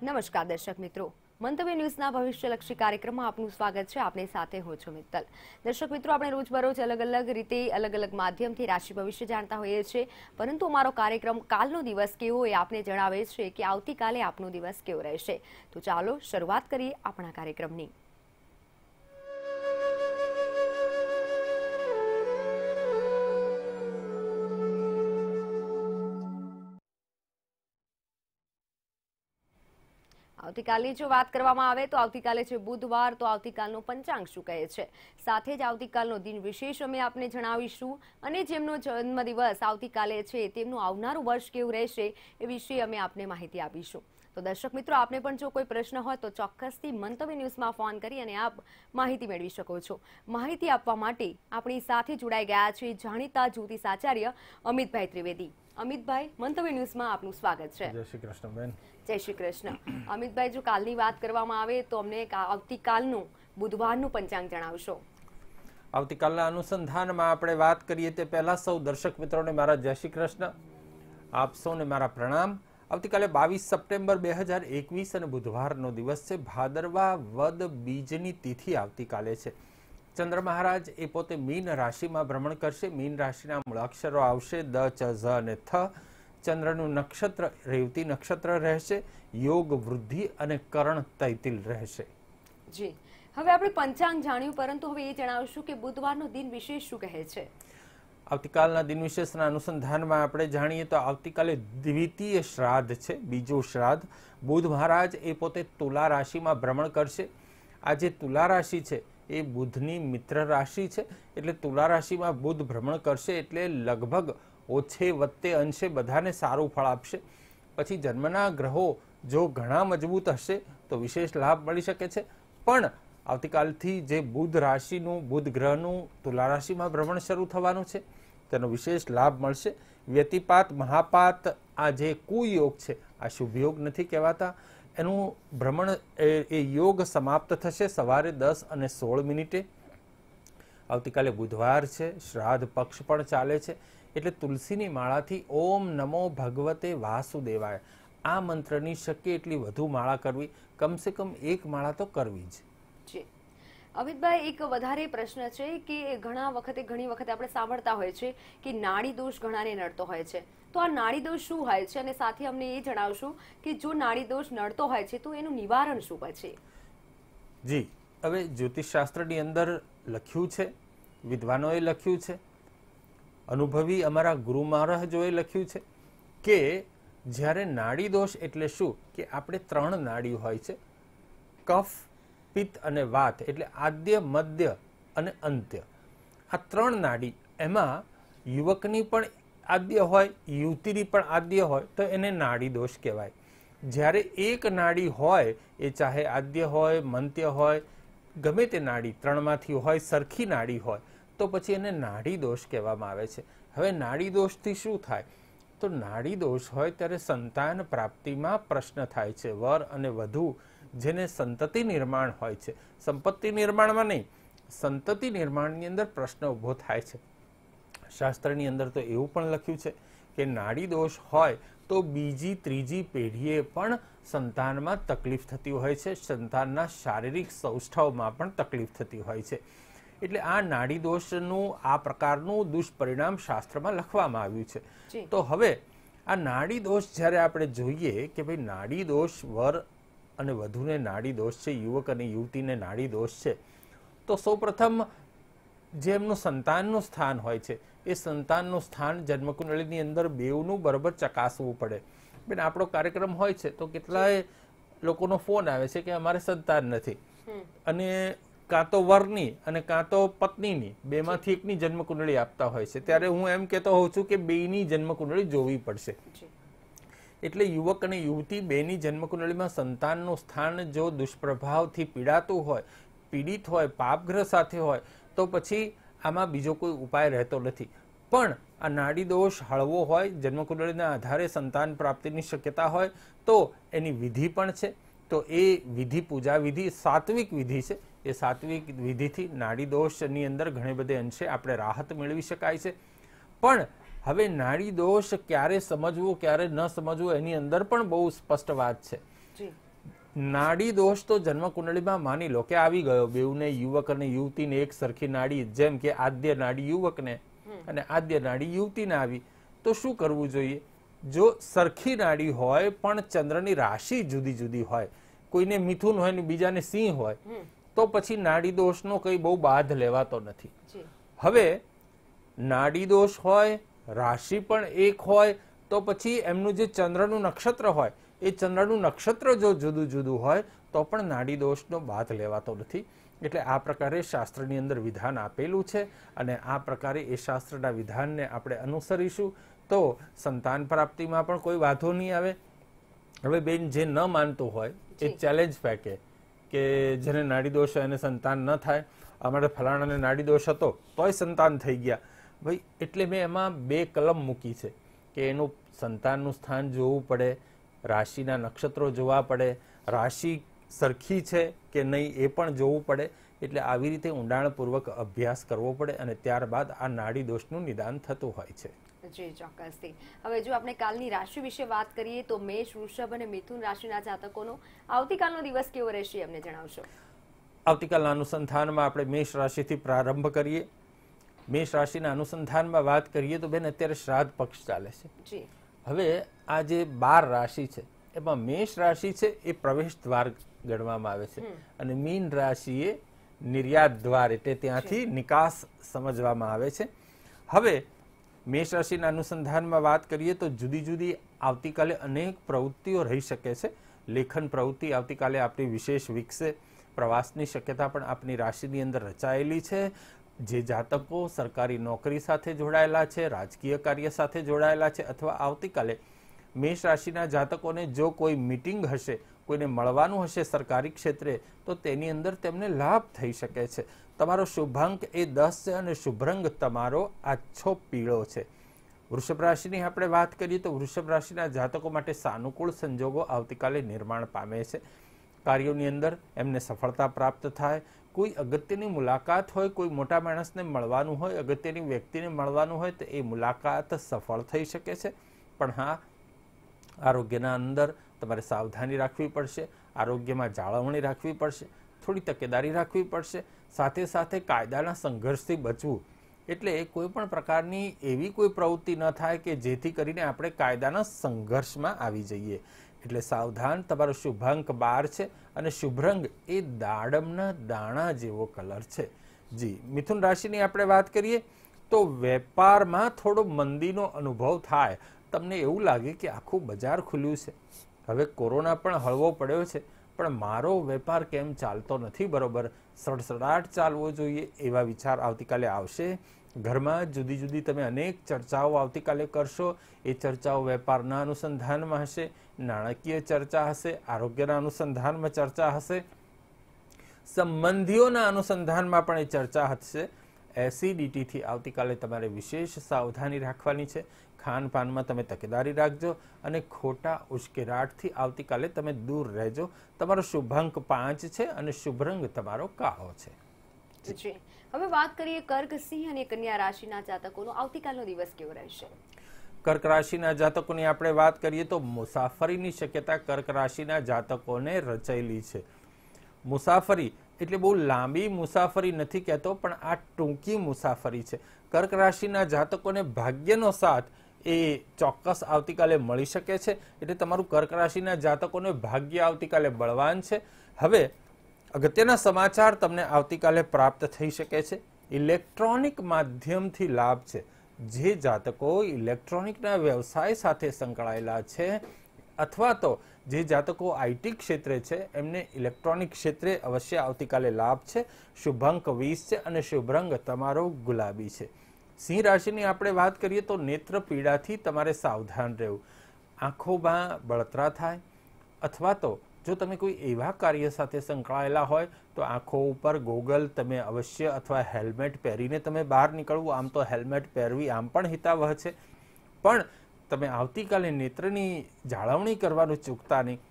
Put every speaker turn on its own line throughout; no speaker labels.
નમસ્કાર દર્શક મિત્રો મંતવ્ય ન્યૂઝના ભવિષ્યલક્ષી કાર્યક્રમમાં આપનું સ્વાગત છે આપની સાથે હું છું મિત્તલ દર્શક મિત્રો આપણે રોજબરોજ અલગ અલગ રીતે અલગ અલગ માધ્યમથી રાશિ ભવિષ્ય જાણતા હોઈએ છીએ પરંતુ અમારો કાર્યક્રમ કાલનો દિવસ કેવો એ આપને જણાવે છે કે આવતીકાલે આપનો દિવસ કેવો રહેશે તો ચાલો શરૂઆત કરીએ આપણા કાર્યક્રમની આવતીકાલની જો વાત કરવામાં આવે તો આવતીકાલે છે બુધવાર તો આવતીકાલનો પંચાંગ શું કહે છે સાથે જ આવતીકાલનો દિન વિશેષ અમે આપને જણાવીશું અને જેમનો જન્મદિવસ આવતીકાલે છે તેમનું આવનારું વર્ષ કેવું રહેશે એ વિશે અમે આપને માહિતી આપીશું તો દર્શક મિત્રો આપને પણ જો કોઈ પ્રશ્ન હોય તો ચોક્કસથી મંતવ્ય ન્યૂઝમાં ફોન કરી અને આપ માહિતી મેળવી શકો છો માહિતી આપવા માટે આપણી સાથે જોડાઈ ગયા છે જાણીતા જ્યોતિષ આચાર્ય અમિતભાઈ ત્રિવેદી અમિતભાઈ મંતવ્ય ન્યૂઝમાં આપનું સ્વાગત છે જય શ્રી કૃષ્ણ બેન જય શ્રી કૃષ્ણ અમિતભાઈ જો કાલની વાત કરવામાં આવે તો અમને આવતીકાલનું બુધવારનું પંચાંગ જણાવશો
આવતીકાલના અનુસંધાનમાં આપણે વાત કરીએ તે પહેલા સૌ દર્શક મિત્રોને મારા જય શ્રી કૃષ્ણ આપ સૌને મારા પ્રણામ આવતીકાલે બાવીસ સપ્ટેમ્બર બે હજાર એકવીસ અને બુધવારનો દિવસ છે ભાદરવા વદ બીજની તિથિ આવતીકાલે છે ચંદ્ર મહારાજ એ પોતે મીન રાશિમાં ભ્રમણ કરશે મીન રાશિના મૂળાક્ષરો આવશે દ ચ ઝ અને થ ચંદ્રનું નક્ષત્ર રેવતી નક્ષત્ર રહેશે યોગ વૃદ્ધિ અને કરણ તૈતિલ રહેશે
જી હવે આપણે પંચાંગ જાણ્યું પરંતુ હવે એ જણાવશું કે બુધવારનો દિન વિશેષ શું કહે છે
આવતીકાલના દિન વિશેષના અનુસંધાનમાં આપણે જાણીએ તો આવતીકાલે દ્વિતીય શ્રાદ્ધ છે બીજો શ્રાદ્ધ બુધ મહારાજ એ પોતે તુલા રાશિમાં ભ્રમણ કરશે આ જે તુલા રાશિ છે એ બુધની મિત્ર રાશિ છે એટલે તુલા રાશિમાં બુધ ભ્રમણ કરશે એટલે લગભગ ઓછે વત્તે અંશે બધાને સારું ફળ આપશે પછી જન્મના ગ્રહો જો ઘણા મજબૂત હશે તો વિશેષ લાભ મળી શકે છે પણ આવતીકાલથી જે બુધ રાશિનું બુધ ગ્રહનું તુલા રાશિમાં ભ્રમણ શરૂ થવાનું છે તેનો વિશેષ લાભ મળશે વ્યતિપાત મહાપાત આ જે કુયોગ છે આ શુભયોગ નથી કહેવાતા એનું ભ્રમણ એ યોગ સમાપ્ત થશે સવારે દસ અને સોળ મિનિટે આવતીકાલે બુધવાર છે શ્રાદ્ધ પક્ષ પણ ચાલે છે એટલે તુલસીની માળાથી ઓમ નમો ભગવતે વાસુદેવાય આ મંત્રની શક્ય એટલી વધુ માળા કરવી કમસે કમ એક માળા તો કરવી
જ અમિતભાઈ એક વધારે પ્રશ્ન છે કે ઘણા વખતે ઘણી વખતે આપણે સાંભળતા હોય છે કે નાડી દોષ ઘણાને નડતો હોય છે તો આ નાડી શું હોય છે અને સાથે અમને એ જણાવશું કે જો નાડી નડતો હોય છે તો એનું નિવારણ શું હોય છે
જી હવે જ્યોતિષશાસ્ત્રની અંદર લખ્યું છે વિદ્વાનોએ લખ્યું છે અનુભવી અમારા ગુરુ મહારાજોએ લખ્યું છે કે જ્યારે નાડીદોષ એટલે શું કે આપણે ત્રણ નાડી હોય છે કફ પિત્ત અને વાત એટલે આદ્ય મધ્ય અને અંત્ય આ ત્રણ નાડી એમાં યુવકની પણ આદ્ય હોય યુતિરી પણ આદ્ય હોય તો એને નાડી દોષ કહેવાય જ્યારે એક નાડી હોય એ ચાહે આદ્ય હોય મંત્ય હોય ગમે તે નાડી ત્રણમાંથી હોય સરખી નાડી હોય તો પછી એને નાડી દોષ કહેવામાં આવે છે હવે નાડી દોષથી શું થાય તો નાડી દોષ હોય ત્યારે સંતાન પ્રાપ્તિમાં પ્રશ્ન થાય છે વર અને વધુ જેને સંતતિ નિર્માણ હોય છે સંપત્તિ નિર્માણમાં નહીં સંતતિ નિર્માણની અંદર પ્રશ્ન ઊભો થાય છે શાસ્ત્રની અંદર તો એવું પણ લખ્યું છે કે નાડી દોષ હોય તો બીજી ત્રીજી પેઢીએ પણ સંતાનમાં તકલીફ થતી હોય છે સંતાનના શારીરિક સૌષ્ઠવમાં પણ તકલીફ થતી હોય છે એટલે આ નાડી દોષનું આ પ્રકારનું દુષ્પરિણામ શાસ્ત્રમાં લખવામાં આવ્યું છે તો હવે આ નાડી દોષ જ્યારે આપણે જોઈએ કે ભાઈ નાડી દોષ વર અને વધુને નાડી દોષ છે યુવક અને યુવતીને નાડી દોષ છે તો સૌપ્રથમ જે એમનું સંતાનનું સ્થાન હોય છે એ સંતાનનું સ્થાન જન્મકુંડળીની અંદર બેઉનું બરાબર ચકાસવું પડે બેન આપણો કાર્યક્રમ હોય છે તો કેટલાય લોકોનો ફોન આવે છે કે અમારે સંતાન નથી અને કાં તો વરની અને કાં તો પત્નીની બેમાંથી એકની જન્મકુંડળી આપતા હોય છે ત્યારે હું એમ કહેતો હોઉં છું કે બેની જન્મકુંડળી જોવી પડશે એટલે યુવક અને યુવતી બેની જન્મકુંડળીમાં સંતાનનું સ્થાન જો દુષ્પ્રભાવથી પીડાતું હોય પીડિત હોય પાપગ્રહ સાથે હોય તો પછી આમાં બીજો કોઈ ઉપાય રહેતો નથી પણ આ નાડી દોષ હળવો હોય જન્મકુંડળીના આધારે સંતાન પ્રાપ્તિની શક્યતા હોય તો એની વિધિ પણ છે તો એ વિધિ પૂજા વિધિ સાત્વિક વિધિ છે એ સાત્વિક વિધિથી નાડી દોષની અંદર ઘણે બધે અંશે આપણે રાહત મેળવી શકાય છે પણ હવે નાડી દોષ ક્યારે સમજવો ક્યારે ન સમજવો એની અંદર પણ બહુ સ્પષ્ટ વાત છે નાડી દોષ તો જન્મકુંડળીમાં માની લો કે આવી ગયો બેઉને યુવક અને યુવતીને એક સરખી નાડી જેમ કે આદ્ય નાડી યુવકને અને આદ્ય નાડી યુવતીને આવી તો શું કરવું જોઈએ જો સરખી નાડી હોય પણ ચંદ્રની રાશિ જુદી જુદી હોય કોઈને મિથુન હોય ને બીજાને સિંહ હોય તો પછી નાડી દોષનો કંઈ બહુ બાધ લેવાતો નથી હવે નાડી દોષ હોય રાશિ પણ એક હોય તો પછી એમનું જે ચંદ્રનું નક્ષત્ર હોય એ ચંદ્રનું નક્ષત્ર જો જુદું જુદું હોય તો પણ નાડી દોષનો બાદ લેવાતો નથી એટલે આ પ્રકારે શાસ્ત્રની અંદર વિધાન આપેલું છે અને આ પ્રકારે એ શાસ્ત્રના વિધાનને આપણે અનુસરીશું તો સંતાન પ્રાપ્તિમાં પણ કોઈ વાંધો નહીં આવે હવે બેન જે ન માનતું હોય એ ચેલેન્જ ફેંકે કે જેને નાડી દોષ એને સંતાન ન થાય અમારે ફલાણાને નાડી દોષ હતો તોય સંતાન થઈ ગયા ભાઈ એટલે મેં એમાં બે કલમ મૂકી છે કે એનું સંતાનનું સ્થાન જોવું પડે રાશિના નક્ષત્રો જોવા પડે રાશિ સરખી છે કે નહીં એ પણ જોવું પડે એટલે આવી રીતે ઊંડાણપૂર્વક અભ્યાસ કરવો પડે અને ત્યારબાદ આ નાડી દોષનું નિદાન થતું હોય છે
જી ચોક્કસથી હવે જો આપણે કાલની રાશિ વિશે વાત કરીએ તો મેષ વૃષભ અને મિથુન રાશિના જાતકોનો આવતીકાલનો દિવસ કેવો રહેશે અમને જણાવશો
આવતીકાલના અનુસંધાનમાં આપણે મેષ રાશિથી પ્રારંભ કરીએ મેષ રાશિના અનુસંધાનમાં વાત કરીએ તો બેન અત્યારે શ્રાદ્ધ પક્ષ ચાલે છે જી હવે આ જે બાર રાશિ છે એમાં મેષ રાશિ છે એ પ્રવેશ દ્વાર ગણવામાં આવે છે અને મીન રાશિ એ નિર્યાત દ્વાર એટલે ત્યાંથી નિકાસ સમજવામાં આવે છે હવે મેષ રાશિના અનુસંધાનમાં વાત કરીએ તો જુદી જુદી આવતીકાલે અનેક પ્રવૃત્તિઓ રહી શકે છે લેખન પ્રવૃત્તિ આવતીકાલે આપણી વિશેષ વિકસે પ્રવાસની શક્યતા પણ આપની રાશિની અંદર રચાયેલી છે જે જાતકો સરકારી નોકરી સાથે જોડાયેલા છે રાજકીય કાર્ય સાથે જોડાયેલા છે અથવા આવતીકાલે મેષ રાશિના જાતકોને જો કોઈ મિટિંગ હશે કોઈને મળવાનું હશે સરકારી ક્ષેત્રે તો તેની અંદર તેમને લાભ થઈ શકે છે તમારો શુભાંક એ દસ છે અને શુભરંગ તમારો આછો પીળો છે વૃષભ રાશિની આપણે વાત કરીએ તો વૃષભ રાશિના જાતકો માટે સાનુકૂળ સંજોગો આવતીકાલે નિર્માણ પામે છે કાર્યોની અંદર એમને સફળતા પ્રાપ્ત થાય કોઈ અગત્યની મુલાકાત હોય કોઈ મોટા માણસને મળવાનું હોય અગત્યની વ્યક્તિને મળવાનું હોય તો એ મુલાકાત સફળ થઈ શકે છે પણ હા આરોગ્યના અંદર તમારે સાવધાની રાખવી પડશે આરોગ્યમાં જાળવણી રાખવી પડશે થોડી તકેદારી રાખવી પડશે સાથે સાથે કાયદાના સંઘર્ષથી બચવું એટલે કોઈ પણ પ્રકારની એવી કોઈ પ્રવૃત્તિ ન થાય કે જેથી કરીને આપણે કાયદાના સંઘર્ષમાં આવી જઈએ એટલે સાવધાન તમારો શુભાંક બાર છે અને શુભરંગ એ દાડમના દાણા જેવો કલર છે જી મિથુન રાશિની આપણે વાત કરીએ તો વેપારમાં થોડો મંદીનો અનુભવ થાય તમને એવું લાગે કે આખું બજાર ખુલ્યું છે હવે કોરોના પણ હળવો પડ્યો છે પણ મારો વેપાર કેમ ચાલતો નથી બરોબર સડસડાટ ચાલવો જોઈએ એવા વિચાર આવતીકાલે આવશે ઘરમાં જુદી જુદી તમે અનેક ચર્ચાઓ આવતીકાલે કરશો એ ચર્ચાઓ વેપારના અનુસંધાનમાં હશે નાણાકીય ચર્ચા હશે આરોગ્યના અનુસંધાનમાં ચર્ચા હશે સંબંધીઓના અનુસંધાનમાં પણ એ ચર્ચા હશે એસિડિટીથી આવતીકાલે તમારે વિશેષ સાવધાની રાખવાની છે ખાનપાનમાં તમે તકેદારી રાખજો અને ખોટા ઉશ્કેરાટથી આવતીકાલે તમે દૂર રહેજો તમારો શુભાંક પાંચ છે અને શુભ તમારો કાળો
છે હવે વાત કરીએ કર્ક સિંહ અને કન્યા રાશિના જાતકોનો આવતીકાલનો દિવસ કેવો રહેશે
કર્ક રાશિના જાતકોની આપણે વાત કરીએ તો મુસાફરીની શક્યતા કર્ક રાશિના જાતકોને રચાયેલી છે મુસાફરી એટલે બહુ લાંબી મુસાફરી નથી કહેતો પણ આ ટૂંકી મુસાફરી છે કર્ક રાશિના જાતકોને ભાગ્યનો સાથ એ ચોક્કસ આવતીકાલે મળી શકે છે એટલે તમારું કર્ક રાશિના જાતકોને ભાગ્ય આવતીકાલે બળવાન છે હવે અગત્યના સમાચાર તમને આવતીકાલે પ્રાપ્ત થઈ શકે છે ઇલેક્ટ્રોનિક માધ્યમથી લાભ છે જે જાતકો ઇલેક્ટ્રોનિકના વ્યવસાય સાથે સંકળાયેલા છે અથવા તો જે જાતકો આઈટી ક્ષેત્રે છે એમને ઇલેક્ટ્રોનિક ક્ષેત્રે અવશ્ય આવતીકાલે લાભ છે શુભ વીસ છે અને શુભ રંગ તમારો ગુલાબી છે સિંહ રાશિની આપણે વાત કરીએ તો નેત્ર પીડાથી તમારે સાવધાન રહેવું આંખોમાં બળતરા થાય અથવા તો જો તમે કોઈ એવા કાર્ય સાથે સંકળાયેલા હોય તો આંખો ઉપર ગોગલ તમે અવશ્ય અથવા હેલ્મેટ પહેરીને તમે બહાર નીકળવું આમ તો હેલ્મેટ પહેરવી આમ પણ હિતાવહ છે પણ તમે આવતીકાલે નેત્રની જાળવણી કરવાનું ચૂકતા નહીં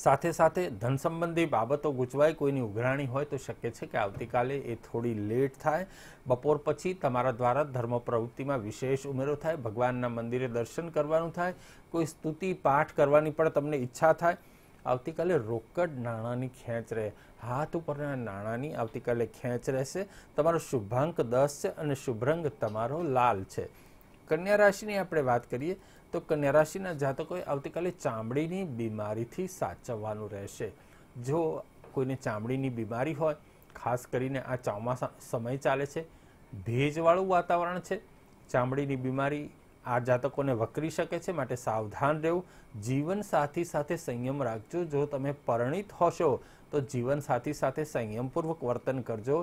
સાથે સાથે ધન સંબંધી બાબતો ગૂંચવાય કોઈની ઉઘરાણી હોય તો શક્ય છે કે આવતીકાલે એ થોડી લેટ થાય બપોર પછી તમારા દ્વારા ધર્મ પ્રવૃત્તિમાં વિશેષ ઉમેરો થાય ભગવાનના મંદિરે દર્શન કરવાનું થાય કોઈ સ્તુતિ પાઠ કરવાની પણ તમને ઈચ્છા થાય આવતીકાલે રોકડ નાણાંની ખેંચ રહે હાથ ઉપરના નાણાંની આવતીકાલે ખેંચ રહેશે તમારો શુભાંક દસ છે અને શુભ તમારો લાલ છે કન્યા રાશિની આપણે વાત કરીએ તો કન્યા રાશિના જાતકોએ આવતીકાલે ચામડીની બીમારીથી સાચવવાનું રહેશે જો કોઈને ચામડીની બીમારી હોય ખાસ કરીને આ ચોમાસા સમય ચાલે છે ભેજવાળું વાતાવરણ છે ચામડીની બીમારી આ જાતકોને વકરી શકે છે માટે સાવધાન રહેવું જીવનસાથી સાથે સંયમ રાખજો જો તમે પરણિત હશો તો જીવનસાથી સાથે સંયમપૂર્વક વર્તન કરજો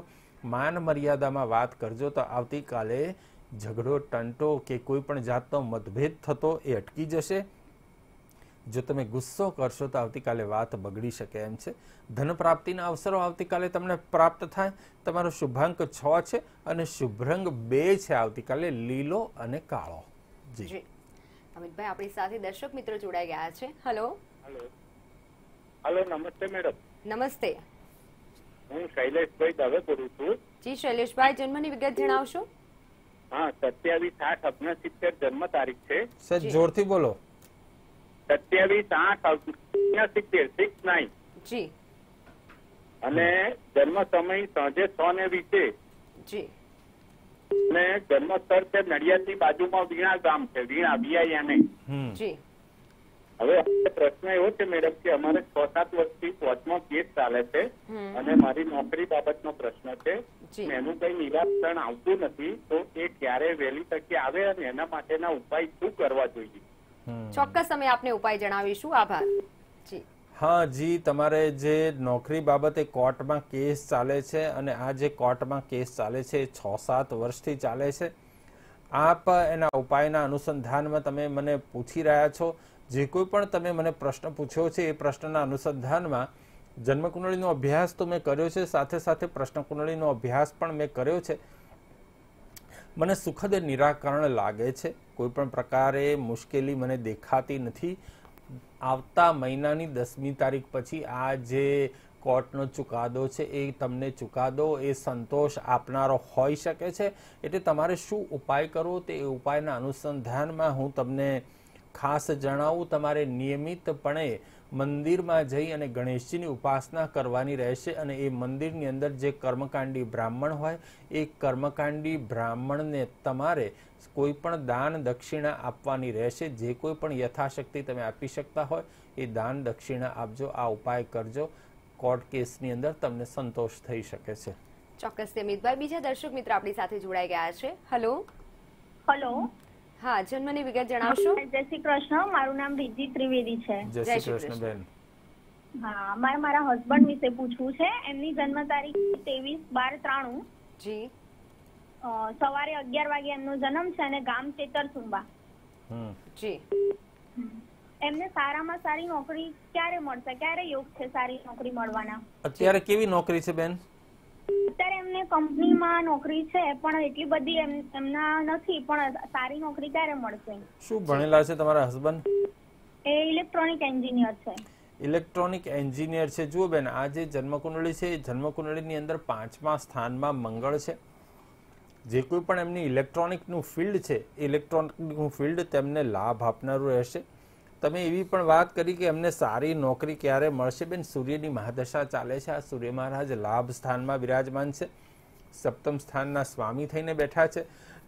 માન મર્યાદામાં વાત કરજો તો આવતીકાલે ઝઘડો ટંટો કે કોઈ પણ જાતનો મતભેદ થતો એ અટકી જશે જો તમે ગુસ્સો કરશો તો આવતીકાલે વાત બગડી શકે એમ છે ધન પ્રાપ્તિના અવસરો આવતીકાલે તમને પ્રાપ્ત થાય તમારો શુભાંક છ છે અને શુભરંગ બે છે આવતીકાલે લીલો અને કાળો જી
અમિતભાઈ આપણી સાથે દર્શક મિત્રો જોડાઈ ગયા છે હેલો
હેલો નમસ્તે મેડમ નમસ્તે હું શૈલેષભાઈ દવે કરું છું
જી શૈલેષભાઈ જન્મની વિગત જણાવશો
સત્યાવીસ આઠ ઓગણસિત્તેર જન્મ તારીખ છે સર જોરથી બોલો સત્યાવીસ આઠ ઓગણસિત્તેર સિક્સ નાઇન જી અને જન્મ સમય સાંજે છ ને વીસે જી અને જન્મ સ્થળ છે નડિયાદ ની બાજુમાં વીણા ગામ છે વીણા વીઆઈ જી હવે પ્રશ્ન એવો છે મેડમ કે અમારે છ સાત વર્ષથી કોર્ટમાં કેસ ચાલે છે અને મારી નોકરી બાબતનો પ્રશ્ન છે એનું કઈ નિરાકરણ આવતું નથી તો એ ક્યારે વહેલી તકે આવે અને એના માટેના ઉપાય શું કરવા જોઈએ
ચોક્કસ અમે આપને ઉપાય જણાવીશું આભાર
હા જી તમારે જે નોકરી બાબતે કોર્ટમાં કેસ ચાલે છે અને આ જે કોર્ટમાં કેસ ચાલે છે છ સાત વર્ષથી ચાલે છે આપ એના ઉપાયના અનુસંધાનમાં તમે મને પૂછી રહ્યા છો જે કોઈ પણ તમે મને પ્રશ્ન પૂછ્યો છે એ પ્રશ્નના અનુસંધાનમાં જન્મકુંડળીનો અભ્યાસ તો મેં કર્યો છે સાથે સાથે પ્રશ્નકુંડળીનો અભ્યાસ પણ મેં કર્યો છે મને સુખદ નિરાકરણ લાગે છે કોઈ પણ પ્રકારે મુશ્કેલી મને દેખાતી નથી આવતા મહિનાની દસમી તારીખ પછી આ જે કોર્ટનો ચુકાદો છે એ તમને ચુકાદો એ સંતોષ આપનારો હોઈ શકે છે એટલે તમારે શું ઉપાય કરવો તે ઉપાયના અનુસંધાનમાં હું તમને ખાસ જણાવું તમારે નિયમિતપણે મંદિરમાં જઈ અને ગણેશજીની ઉપાસના કરવાની રહેશે અને એ મંદિરની અંદર જે કર્મકાંડી બ્રાહ્મણ હોય એ કર્મકાંડી બ્રાહ્મણને તમારે કોઈ પણ દાન દક્ષિણા આપવાની રહેશે જે કોઈ પણ યથાશક્તિ તમે આપી શકતા હોય એ દાન દક્ષિણા આપજો આ ઉપાય કરજો કોર્ટ કેસની અંદર તમને સંતોષ થઈ શકે છે
ચોક્કસ અમિતભાઈ બીજા દર્શક મિત્ર આપણી સાથે જોડાઈ ગયા છે હલો હેલો હા જન્મની વિગત જણાવશો જય શ્રી કૃષ્ણ મારું નામ વિજી ત્રિવેદી છે જય શ્રી
કૃષ્ણ હા મારે મારા હસબન્ડ વિશે પૂછવું છે એમની જન્મ તારીખ ત્રેવીસ બાર ત્રાણું જી સવારે અગિયાર વાગે એમનો જન્મ છે અને ગામ ચેતરસુંબા જી એમને સારામાં સારી નોકરી ક્યારે મળશે ક્યારે યોગ છે સારી નોકરી મળવાના અત્યારે કેવી નોકરી છે બેન અત્યારે એમને કંપનીમાં નોકરી છે પણ એટલી બધી એમના નથી પણ સારી નોકરી ક્યારે મળશે શું ભણેલા છે તમારા હસબન્ડ એ ઇલેક્ટ્રોનિક એન્જિનિયર છે ઇલેક્ટ્રોનિક એન્જિનિયર છે જુઓ બેન આ જે જન્મકુંડળી છે એ જન્મકુંડળીની અંદર પાંચમા સ્થાનમાં મંગળ છે જે કોઈ પણ એમની ઇલેક્ટ્રોનિકનું ફિલ્ડ છે ઇલેક્ટ્રોનિકનું ફિલ્ડ તેમને લાભ આપનારું રહેશે તમે એવી પણ વાત કરી કે એમને સારી નોકરી ક્યારે મળશે બેન સૂર્યની મહાદશા ચાલે છે આ સૂર્ય મહારાજ લાભ સ્થાનમાં વિરાજમાન છે સપ્તમ સ્થાનના સ્વામી થઈને બેઠા છે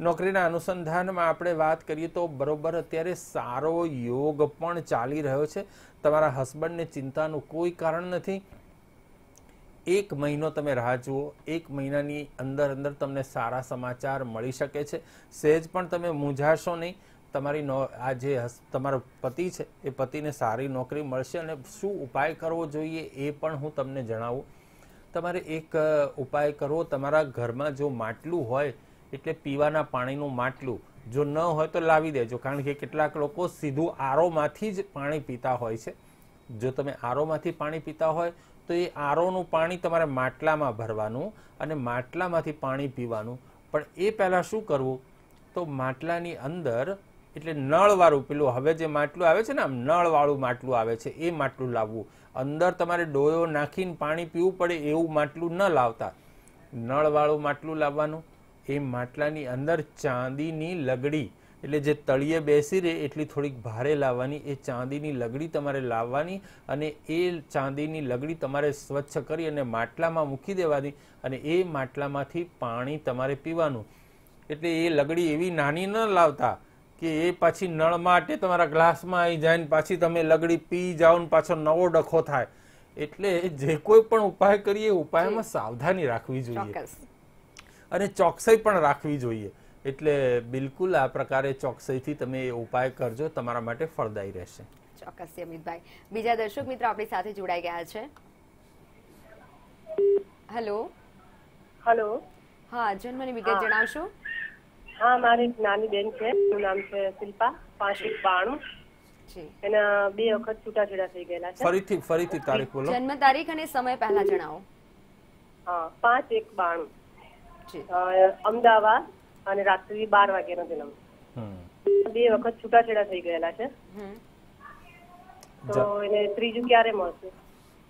નોકરીના અનુસંધાનમાં આપણે વાત કરીએ તો બરોબર અત્યારે સારો યોગ પણ ચાલી રહ્યો છે તમારા હસબન્ડને ચિંતાનું કોઈ કારણ નથી એક મહિનો તમે રાહ જુઓ એક મહિનાની અંદર અંદર તમને સારા સમાચાર મળી શકે છે સહેજ પણ તમે મૂંઝાશો નહીં તમારી નો આ જે તમારો પતિ છે એ પતિને સારી નોકરી મળશે અને શું ઉપાય કરવો જોઈએ એ પણ હું તમને જણાવું તમારે એક ઉપાય કરવો તમારા ઘરમાં જો માટલું હોય એટલે પીવાના પાણીનું માટલું જો ન હોય તો લાવી દેજો કારણ કે કેટલાક લોકો સીધું આરોમાંથી જ પાણી પીતા હોય છે જો તમે આરોમાંથી પાણી પીતા હોય તો એ આરોનું પાણી તમારે માટલામાં ભરવાનું અને માટલામાંથી પાણી પીવાનું પણ એ પહેલાં શું કરવું તો માટલાની અંદર એટલે નળવાળું પેલું હવે જે માટલું આવે છે ને આમ નળવાળું માટલું આવે છે એ માટલું લાવવું અંદર તમારે ડોયો નાખીને પાણી પીવું પડે એવું માટલું ન લાવતા નળવાળું માટલું લાવવાનું એ માટલાની અંદર ચાંદીની લગડી એટલે જે તળિયે બેસી રહે એટલી થોડીક ભારે લાવવાની એ ચાંદીની લગડી તમારે લાવવાની અને એ ચાંદીની લગડી તમારે સ્વચ્છ કરી અને માટલામાં મૂકી દેવાની અને એ માટલામાંથી પાણી તમારે પીવાનું એટલે એ લગડી એવી નાની ન લાવતા કે એ પાછી નળ માટે તમારા ગ્લાસમાં આવી જાય ને પાછી તમે લગડી પી જાઓ ને પાછો નવો ડખો થાય એટલે જે કોઈ પણ ઉપાય કરીએ ઉપાયમાં સાવધાની રાખવી જોઈએ અને ચોકસાઈ પણ રાખવી જોઈએ એટલે બિલકુલ આ પ્રકારે ચોકસાઈથી તમે એ ઉપાય કરજો તમારા માટે ફળદાયી રહેશે
ચોક્કસ અમિતભાઈ બીજા દર્શક મિત્ર આપણી સાથે જોડાઈ ગયા છે હેલો હેલો હા જન્મની વિગત જણાવશો હા મારી નાની બેન છે એનું નામ છે શિલ્પા પાંચ એક બાણું એના બે વખત છૂટાછેડા થઈ ગયેલા છે ફરીથી
ફરીથી તારીખ બોલો જન્મ
તારીખ અને સમય પહેલા જણાવો હા પાંચ એક બાણું અમદાવાદ અને રાત્રિ બાર વાગ્યાનો જન્મ બે વખત છૂટાછેડા થઈ ગયેલા છે તો એને ત્રીજું ક્યારે મળશે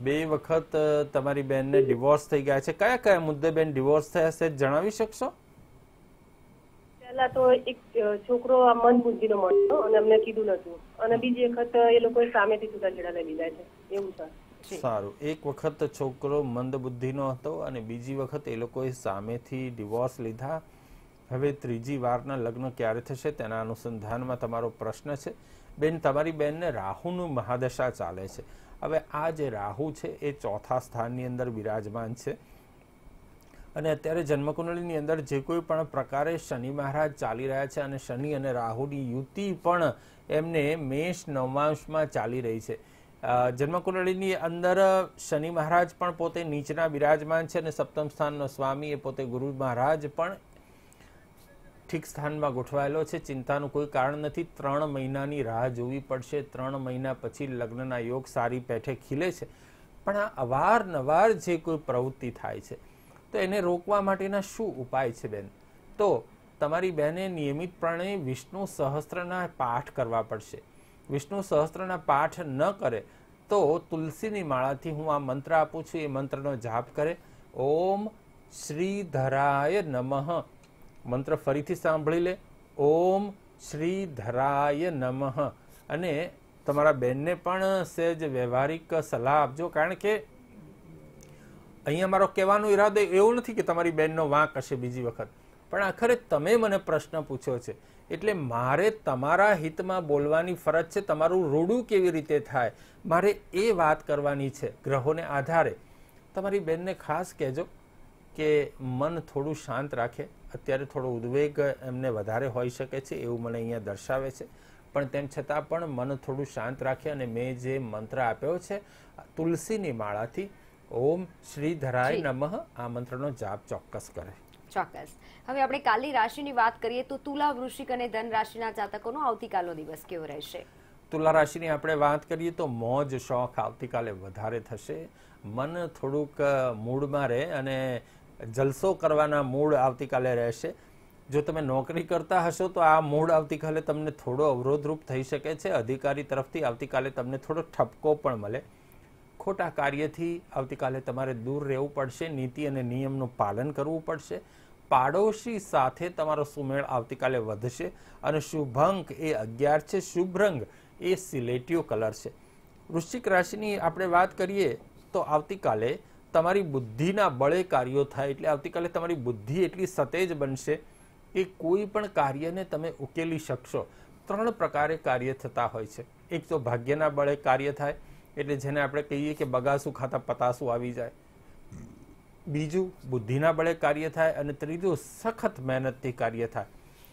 બે વખત તમારી બેન ને ડિવોર્સ થઈ ગયા છે કયા કયા મુદ્દે બેન ડિવોર્સ થયા છે જણાવી શકશો
પહેલા તો એક છોકરો આ મંદ બુદ્ધિ નો મળતો અને અમને કીધું નતું અને બીજી વખત એ લોકોએ સામેથી છૂટાછેડા લઈ લીધા છે એવું સર
સારું એક વખત છોકરો મંદ બુદ્ધિનો હતો અને બીજી વખત એ લોકોએ સામેથી ડિવોર્સ લીધા હવે ત્રીજી વારના લગ્ન ક્યારે થશે તેના અનુસંધાનમાં તમારો પ્રશ્ન છે બેન તમારી બેનને રાહુનું મહાદશા ચાલે છે હવે આ જે રાહુ છે એ ચોથા સ્થાનની અંદર બિરાજમાન છે અને અત્યારે જન્મકુંડળીની અંદર જે કોઈ પણ પ્રકારે શનિ મહારાજ ચાલી રહ્યા છે અને શનિ અને રાહુની યુતિ પણ એમને મેષ નવમાંશમાં ચાલી રહી છે જન્મકુંડળીની અંદર શનિ મહારાજ પણ પોતે નીચના બિરાજમાન છે અને સપ્તમ સ્થાનનો સ્વામી એ પોતે ગુરુ મહારાજ પણ ઠીક સ્થાનમાં ગોઠવાયેલો છે ચિંતાનું કોઈ કારણ નથી ત્રણ મહિનાની રાહ જોવી પડશે ત્રણ મહિના પછી લગ્નના યોગ સારી પેઠે ખીલે છે પણ આ અવારનવાર જે કોઈ પ્રવૃત્તિ થાય છે તો એને રોકવા માટેના શું ઉપાય છે બેન તો તમારી બહેને નિયમિતપણે વિષ્ણુ સહસ્ત્રના પાઠ કરવા પડશે વિષ્ણુ સહસ્ત્રના પાઠ ન કરે તો તુલસીની માળાથી હું આ મંત્ર આપું છું એ મંત્રનો જાપ કરે ઓમ શ્રીધરાય નમઃ મંત્ર ફરીથી સાંભળી લે ઓમ શ્રીધરાય નમઃ અને તમારા બેનને પણ સહેજ વ્યવહારિક સલાહ આપજો કારણ કે અહીંયા મારો કહેવાનો ઈરાદો એવો નથી કે તમારી બેનનો વાંક હશે બીજી વખત પણ આખરે તમે મને પ્રશ્ન પૂછ્યો છે એટલે મારે તમારા હિતમાં બોલવાની ફરજ છે તમારું રૂડું કેવી રીતે થાય મારે એ વાત કરવાની છે ગ્રહોને આધારે તમારી બેનને ખાસ કહેજો કે મન થોડું શાંત રાખે અત્યારે થોડો ઉદ્વેગ એમને વધારે હોઈ શકે છે એવું મને અહીંયા દર્શાવે છે પણ તેમ છતાં પણ મન થોડું શાંત રાખે અને મેં જે મંત્ર આપ્યો છે તુલસીની માળાથી ઓમ શ્રી ધરાય નમઃ આ મંત્રનો જાપ ચોક્કસ કરે
ચોક્કસ હવે આપણે કાલની રાશિની વાત કરીએ તો તુલા વૃશ્ચિક અને ધન રાશિના જાતકોનો આવતીકાલનો દિવસ કેવો રહેશે
તુલા રાશિની આપણે વાત કરીએ તો મોજ શોખ આવતીકાલે વધારે થશે મન થોડુંક મૂડમાં રહે અને જલસો કરવાના મૂળ આવતીકાલે રહેશે જો તમે નોકરી કરતા હશો તો આ મૂળ આવતીકાલે તમને થોડો અવરોધરૂપ થઈ શકે છે અધિકારી તરફથી આવતીકાલે તમને થોડો ઠપકો પણ મળે ખોટા કાર્યથી આવતીકાલે તમારે દૂર રહેવું પડશે નીતિ અને નિયમનું પાલન કરવું પડશે પાડોશી સાથે તમારો સુમેળ આવતીકાલે વધશે અને શુભ અંક એ અગિયાર છે શુભ એ સિલેટીઓ કલર છે વૃશ્ચિક રાશિની આપણે વાત કરીએ તો આવતીકાલે તમારી બુદ્ધિના બળે કાર્યો થાય એટલે આવતીકાલે તમારી બુદ્ધિ એટલી સતેજ બનશે કે કોઈ પણ કાર્યને તમે ઉકેલી શકશો ત્રણ પ્રકારે કાર્ય થતા હોય છે એક તો ભાગ્યના બળે કાર્ય થાય એટલે જેને આપણે કહીએ કે બગાસું ખાતા પતાસું આવી જાય બીજું બુદ્ધિના બળે કાર્ય થાય અને ત્રીજું સખત મહેનતથી કાર્ય થાય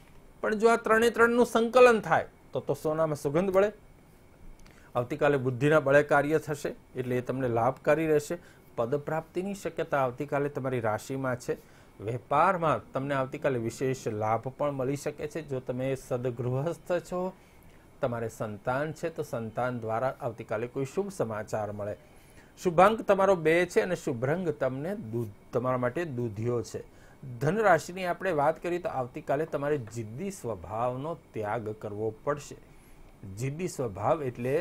પણ જો આ ત્રણે ત્રણનું સંકલન થાય તો તો સોનામાં સુગંધ બળે આવતીકાલે બુદ્ધિના બળે કાર્ય થશે એટલે એ તમને લાભકારી રહેશે પદ પ્રાપ્તિની શક્યતા આવતીકાલે તમારી રાશિમાં છે વેપારમાં તમને આવતીકાલે વિશેષ લાભ પણ મળી શકે છે જો તમે સદગૃહસ્થ છો તમારે સંતાન છે તો સંતાન દ્વારા આવતીકાલે કોઈ શુભ સમાચાર મળે શુભાંક તમારો બે છે અને શુભરંગ તમને દૂધ તમારા માટે દૂધિયો છે ધનરાશિની આપણે વાત કરીએ તો આવતીકાલે તમારે જિદ્દી સ્વભાવનો ત્યાગ કરવો પડશે જિદ્દી સ્વભાવ એટલે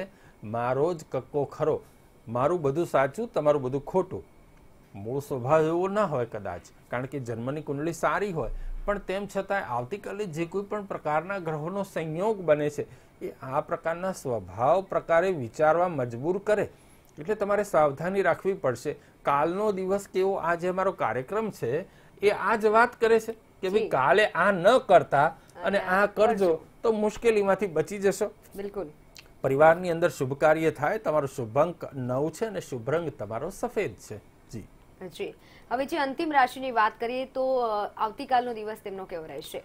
મારો જ કક્કો ખરો મારું બધું સાચું તમારું બધું ખોટું મૂળ સ્વભાવ એવો ના હોય કદાચ કારણ કે જન્મની કુંડળી સારી હોય પણ તેમ છતાં આવતીકાલે જે કોઈ પણ પ્રકારના ગ્રહોનો સંયોગ બને છે એ આ પ્રકારના સ્વભાવ પ્રકારે વિચારવા મજબૂર કરે એટલે તમારે સાવધાની રાખવી પડશે કાલનો દિવસ કેવો આ જે અમારો કાર્યક્રમ છે એ આ જ વાત કરે છે કે ભાઈ કાલે આ ન કરતા અને આ કરજો તો મુશ્કેલીમાંથી બચી જશો બિલકુલ પરિવારની અંદર શુભ કાર્ય થાય તમારો શુભંક નવ છે અને શુભ તમારો સફેદ છે
જી હવે જે અંતિમ રાશિની વાત કરીએ તો આવતીકાલનો દિવસ તેમનો કેવો રહેશે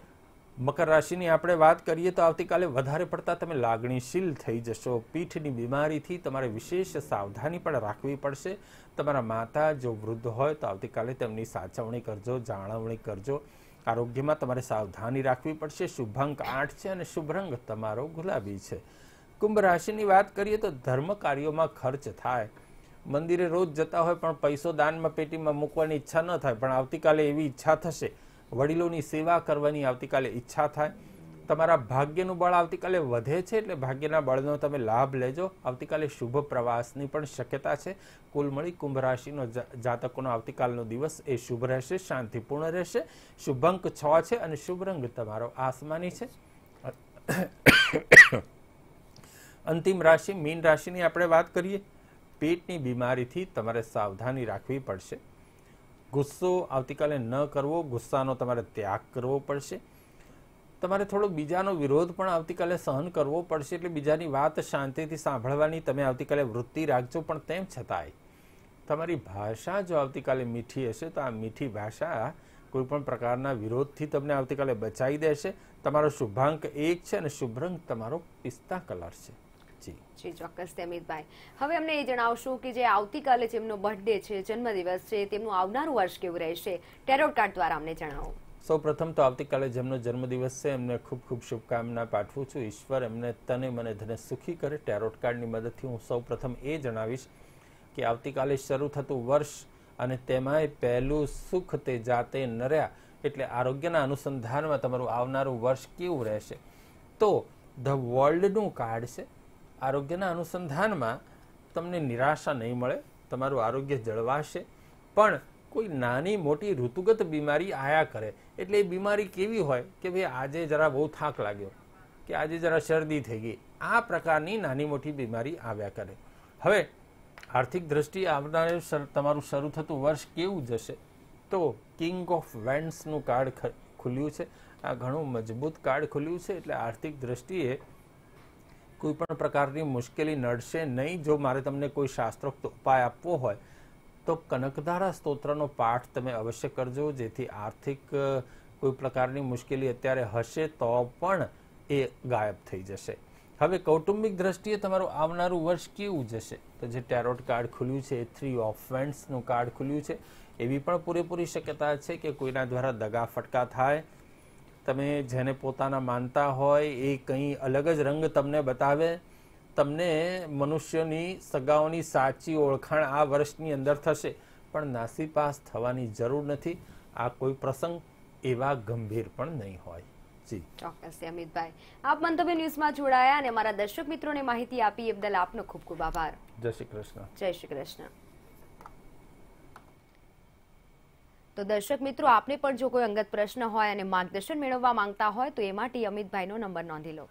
મકર રાશિની આપણે વાત કરીએ તો આવતીકાલે વધારે પડતા તમે લાગણીશીલ થઈ જશો પીઠની બીમારીથી તમારે વિશેષ સાવધાની પણ રાખવી પડશે તમારા માતા જો વૃદ્ધ હોય તો આવતીકાલે તેમની સાચવણી કરજો જાળવણી કરજો આરોગ્યમાં તમારે સાવધાની રાખવી પડશે શુભાંક આઠ છે અને શુભ તમારો ગુલાબી છે કુંભ રાશિની વાત કરીએ તો ધર્મ કાર્યોમાં ખર્ચ થાય મંદિરે રોજ જતા હોય પણ પૈસો દાનમાં પેટીમાં મૂકવાની ઈચ્છા ન થાય પણ આવતીકાલે એવી ઈચ્છા થશે વડીલોની સેવા કરવાની આવતીકાલે ઈચ્છા થાય તમારા ભાગ્યનું બળ આવતીકાલે વધે છે એટલે ભાગ્યના બળનો તમે લાભ લેજો આવતીકાલે શુભ પ્રવાસની પણ શક્યતા છે કુલ મળી કુંભ રાશિનો જાતકોનો આવતીકાલનો દિવસ એ શુભ રહેશે શાંતિપૂર્ણ રહેશે શુભ અંક છ છે અને શુભ રંગ તમારો આસમાની છે અંતિમ રાશિ મીન રાશિની આપણે વાત કરીએ પેટની બીમારીથી તમારે સાવધાની રાખવી પડશે ગુસ્સો આવતીકાલે ન કરવો ગુસ્સાનો તમારે ત્યાગ કરવો પડશે તમારે થોડો બીજાનો વિરોધ પણ આવતીકાલે સહન કરવો પડશે એટલે બીજાની વાત શાંતિથી સાંભળવાની તમે આવતીકાલે વૃત્તિ રાખજો પણ તેમ છતાંય તમારી ભાષા જો આવતીકાલે મીઠી હશે તો આ મીઠી ભાષા કોઈપણ પ્રકારના વિરોધથી તમને આવતીકાલે બચાવી દેશે તમારો શુભાંક એક છે અને શુભ તમારો પિસ્તા કલર છે
જી ચોક્કસ તેમિતભાઈ હવે અમને એ જણાવશો કે જે આવતીકાલે જેમનો બર્થડે છે જન્મદિવસ છે તેમનું આવનારું વર્ષ કેવું રહેશે ટેરોટ કાર્ડ દ્વારા અમને જણાવો
સૌ પ્રથમ તો આવતીકાલે જેમનો જન્મદિવસ છે એમને ખૂબ ખૂબ શુભકામના પાઠવું છું ઈશ્વર એમને તને મને ધને સુખી કરે ટેરોટ કાર્ડની મદદથી હું સૌ પ્રથમ એ જણાવીશ કે આવતીકાલે શરૂ થતું વર્ષ અને તેમાંય પહેલું સુખ તે જાતે નર્યા એટલે આરોગ્યના અનુસંધાનમાં તમારું આવનારું વર્ષ કેવું રહેશે તો ધ વર્લ્ડનું કાર્ડ છે આરોગ્યના અનુસંધાનમાં તમને નિરાશા નહીં મળે તમારું આરોગ્ય જળવાશે પણ કોઈ નાની મોટી ઋતુગત બીમારી આયા કરે એટલે એ બીમારી કેવી હોય કે ભાઈ આજે જરા બહુ થાક લાગ્યો કે આજે જરા શરદી થઈ ગઈ આ પ્રકારની નાની મોટી બીમારી આવ્યા કરે હવે આર્થિક દ્રષ્ટિએ આવનારે તમારું શરૂ થતું વર્ષ કેવું જશે તો કિંગ ઓફ વેન્ડ્સનું કાર્ડ ખુલ્યું છે આ ઘણું મજબૂત કાર્ડ ખુલ્યું છે એટલે આર્થિક દ્રષ્ટિએ કોઈ પણ પ્રકારની મુશ્કેલી નડશે નહીં જો મારે તમને કોઈ શાસ્ત્રોક્ત ઉપાય આપવો હોય તો કનકધારા સ્તોત્રનો પાઠ તમે અવશ્ય કરજો જેથી આર્થિક કોઈ પ્રકારની મુશ્કેલી અત્યારે હશે તો પણ એ ગાયબ થઈ જશે હવે કૌટુંબિક દ્રષ્ટિએ તમારું આવનારું વર્ષ કેવું જશે તો જે ટેરોટ કાર્ડ ખુલ્યું છે એ થ્રી ઓફેન્ડ્સનું કાર્ડ ખુલ્યું છે એવી પણ પૂરેપૂરી શક્યતા છે કે કોઈના દ્વારા દગા ફટકા થાય તમે જેને પોતાના માનતા હોય એ કંઈ અલગ જ રંગ તમને બતાવે તમને મનુષ્યની સગાઓની સાચી ઓળખાણ આ વર્ષની અંદર થશે પણ નાસીપાસ થવાની જરૂર નથી આ કોઈ પ્રસંગ એવા ગંભીર પણ નહીં હોય જી
ચોક્કસ અમિતભાઈ આપ મંતવ્ય ન્યૂઝમાં જોડાયા અને અમારા દર્શક મિત્રોને માહિતી આપી એ બદલ આપનો ખૂબ ખૂબ આભાર
જય શ્રી કૃષ્ણ
જય શ્રી કૃષ્ણ તો દર્શક મિત્રો આપને પણ જો કોઈ અંગત પ્રશ્ન હોય અને માર્ગદર્શન મેળવવા માંગતા હોય તો એ માટે અમિતભાઈનો નંબર નોંધી લો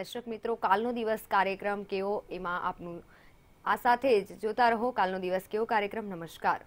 દર્શક મિત્રો કાલનો દિવસ કાર્યક્રમ કેવો એમાં આપનું આ સાથે જ જોતા રહો કાલનો દિવસ કેવો કાર્યક્રમ નમસ્કાર